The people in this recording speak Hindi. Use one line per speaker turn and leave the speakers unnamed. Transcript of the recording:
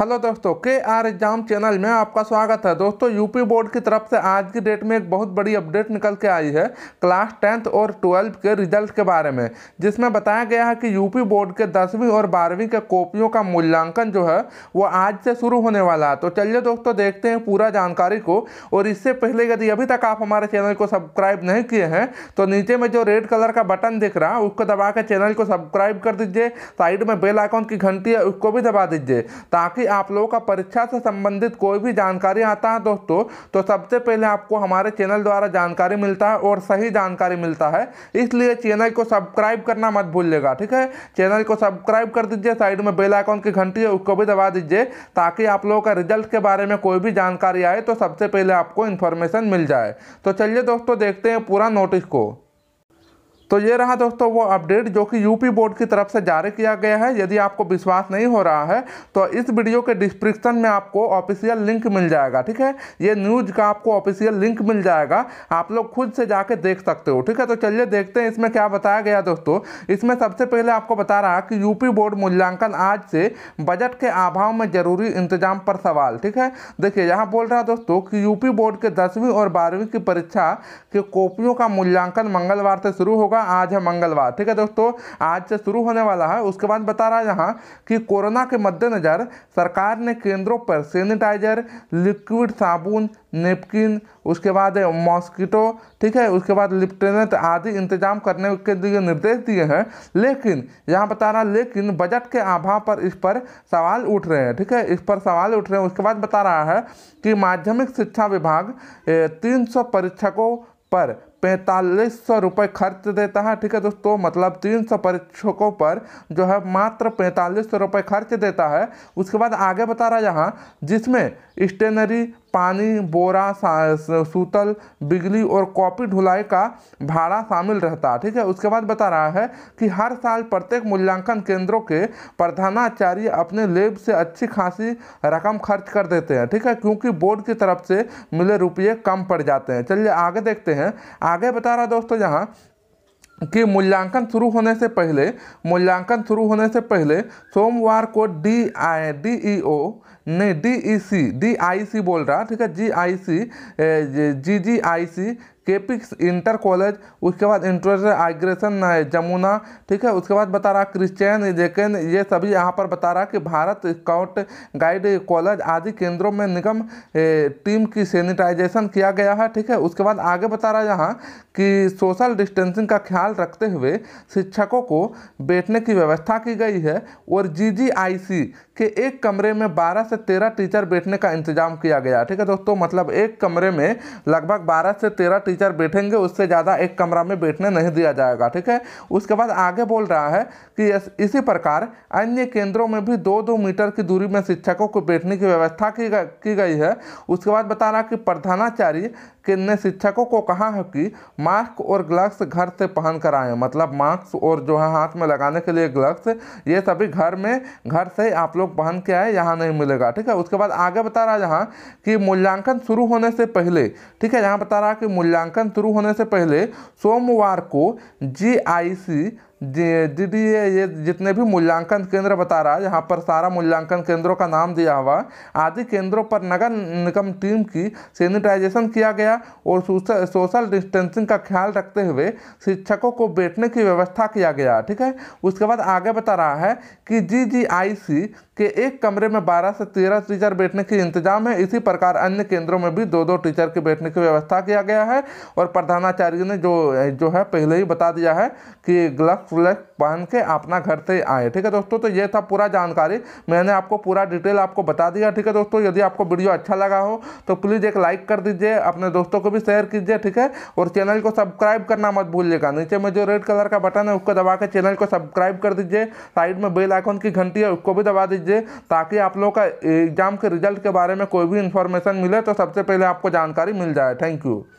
हेलो दोस्तों के आर एग्जाम चैनल में आपका स्वागत है दोस्तों यूपी बोर्ड की तरफ से आज की डेट में एक बहुत बड़ी अपडेट निकल के आई है क्लास टेंथ और ट्वेल्व के रिजल्ट के बारे में जिसमें बताया गया है कि यूपी बोर्ड के दसवीं और बारहवीं के कॉपियों का मूल्यांकन जो है वो आज से शुरू होने वाला है तो चलिए दोस्तों देखते हैं पूरा जानकारी को और इससे पहले यदि अभी तक आप हमारे चैनल को सब्सक्राइब नहीं किए हैं तो नीचे में जो रेड कलर का बटन दिख रहा है उसको दबा के चैनल को सब्सक्राइब कर दीजिए साइड में बेल आइकॉन की घंटी है उसको भी दबा दीजिए ताकि आप लोगों का परीक्षा से संबंधित कोई भी जानकारी आता है दोस्तों तो सबसे पहले आपको हमारे चैनल द्वारा जानकारी मिलता है और सही जानकारी मिलता है इसलिए चैनल को सब्सक्राइब करना मत भूलिएगा ठीक है चैनल को सब्सक्राइब कर दीजिए साइड में बेल आइकॉन की घंटी है उसको भी दबा दीजिए ताकि आप लोगों का रिजल्ट के बारे में कोई भी जानकारी आए तो सबसे पहले आपको इन्फॉर्मेशन मिल जाए तो चलिए दोस्तों देखते हैं पूरा नोटिस को तो ये रहा दोस्तों वो अपडेट जो कि यूपी बोर्ड की तरफ से जारी किया गया है यदि आपको विश्वास नहीं हो रहा है तो इस वीडियो के डिस्क्रिप्शन में आपको ऑफिशियल लिंक मिल जाएगा ठीक है ये न्यूज़ का आपको ऑफिशियल लिंक मिल जाएगा आप लोग खुद से जाके देख सकते हो ठीक है तो चलिए देखते हैं इसमें क्या बताया गया दोस्तों इसमें सबसे पहले आपको बता रहा कि यूपी बोर्ड मूल्यांकन आज से बजट के अभाव में जरूरी इंतजाम पर सवाल ठीक है देखिए यहाँ बोल रहा दोस्तों कि यूपी बोर्ड के दसवीं और बारहवीं की परीक्षा के कॉपियों का मूल्यांकन मंगलवार से शुरू होगा होगा आज है मंगलवार ठीक है दोस्तों आज से शुरू होने वाला है उसके बाद बता रहा है यहाँ कि कोरोना के मद्देनज़र सरकार ने केंद्रों पर सैनिटाइजर लिक्विड साबुन नेपकिन उसके बाद मॉस्किटो ठीक है उसके बाद लिप्टेनेट आदि इंतजाम करने के लिए निर्देश दिए हैं लेकिन यहाँ बता रहा लेकिन बजट के अभाव पर इस पर सवाल उठ रहे हैं ठीक है इस पर सवाल उठ रहे हैं उसके बाद बता रहा है कि माध्यमिक शिक्षा विभाग तीन सौ परीक्षकों पर पैंतालीस सौ रुपये खर्च देता है ठीक है दोस्तों मतलब तीन सौ परीक्षकों पर जो है मात्र पैंतालीस सौ रुपये खर्च देता है उसके बाद आगे बता रहा यहाँ जिसमें स्टेनरी पानी बोरा सूतल बिजली और कॉपी ढुलाई का भाड़ा शामिल रहता है ठीक है उसके बाद बता रहा है कि हर साल प्रत्येक मूल्यांकन केंद्रों के प्रधानाचार्य अपने लेब से अच्छी खासी रकम खर्च कर देते हैं ठीक है क्योंकि बोर्ड की तरफ से मिले रुपये कम पड़ जाते हैं चलिए आगे देखते हैं हैं आगे बता रहा दोस्तों यहाँ कि मूल्यांकन शुरू होने से पहले मूल्यांकन शुरू होने से पहले सोमवार को डी आई डी ई ओ नहीं D E C D I सी बोल रहा ठीक है जी आई सी जी जी आई सी के पी इंटर कॉलेज उसके बाद इंटर आइग्रेशन जमुना ठीक है उसके बाद बता रहा क्रिश्चियन जेकन ये सभी यहाँ पर बता रहा कि भारत स्काउट गाइड कॉलेज आदि केंद्रों में निगम टीम की सैनिटाइजेशन किया गया है ठीक है उसके बाद आगे बता रहा यहाँ कि सोशल डिस्टेंसिंग का ख्याल रखते हुए शिक्षकों को बैठने की व्यवस्था की गई है और जी जी आई सी कि एक कमरे में 12 से 13 टीचर बैठने का इंतजाम किया गया ठीक है दोस्तों मतलब एक कमरे में लगभग 12 से 13 टीचर बैठेंगे उससे ज़्यादा एक कमरा में बैठने नहीं दिया जाएगा ठीक है उसके बाद आगे बोल रहा है कि इसी प्रकार अन्य केंद्रों में भी दो दो मीटर की दूरी में शिक्षकों को बैठने की व्यवस्था की, की गई है उसके बाद बता रहा कि प्रधानाचार्य ने शिक्षकों को कहा है कि मास्क और ग्लव्स घर से पहन कर आए मतलब मास्क और जो है हाथ में लगाने के लिए ग्लव्स ये सभी घर में घर से आप लोग लोग पहन के आए यहाँ नहीं मिलेगा ठीक है उसके बाद आगे बता रहा है यहाँ कि मूल्यांकन शुरू होने से पहले ठीक है यहाँ बता रहा है कि मूल्यांकन शुरू होने से पहले सोमवार को जी आई सी डी डी ए ये जितने भी मूल्यांकन केंद्र बता रहा है यहाँ पर सारा मूल्यांकन केंद्रों का नाम दिया हुआ आदि केंद्रों पर नगर निगम टीम की सैनिटाइजेशन किया गया और सोशल डिस्टेंसिंग का ख्याल रखते हुए शिक्षकों को बैठने की व्यवस्था किया गया ठीक है उसके बाद आगे बता रहा है कि जी जी आई सी के एक कमरे में बारह से तेरह टीचर बैठने की इंतजाम है इसी प्रकार अन्य केंद्रों में भी दो दो टीचर के बैठने की व्यवस्था किया गया है और प्रधानाचार्य ने जो जो है पहले ही बता दिया है कि ग्लव्स फ्लैग पहन के अपना घर से आए ठीक है दोस्तों तो ये था पूरा जानकारी मैंने आपको पूरा डिटेल आपको बता दिया ठीक है दोस्तों यदि आपको वीडियो अच्छा लगा हो तो प्लीज़ एक लाइक कर दीजिए अपने दोस्तों को भी शेयर कीजिए ठीक है और चैनल को सब्सक्राइब करना मत भूलिएगा नीचे में जो रेड कलर का बटन है उसको दबा के चैनल को सब्सक्राइब कर दीजिए साइड में बेल आइकॉन की घंटी है उसको भी दबा दीजिए ताकि आप लोग का एग्जाम के रिजल्ट के बारे में कोई भी इन्फॉर्मेशन मिले तो सबसे पहले आपको जानकारी मिल जाए थैंक यू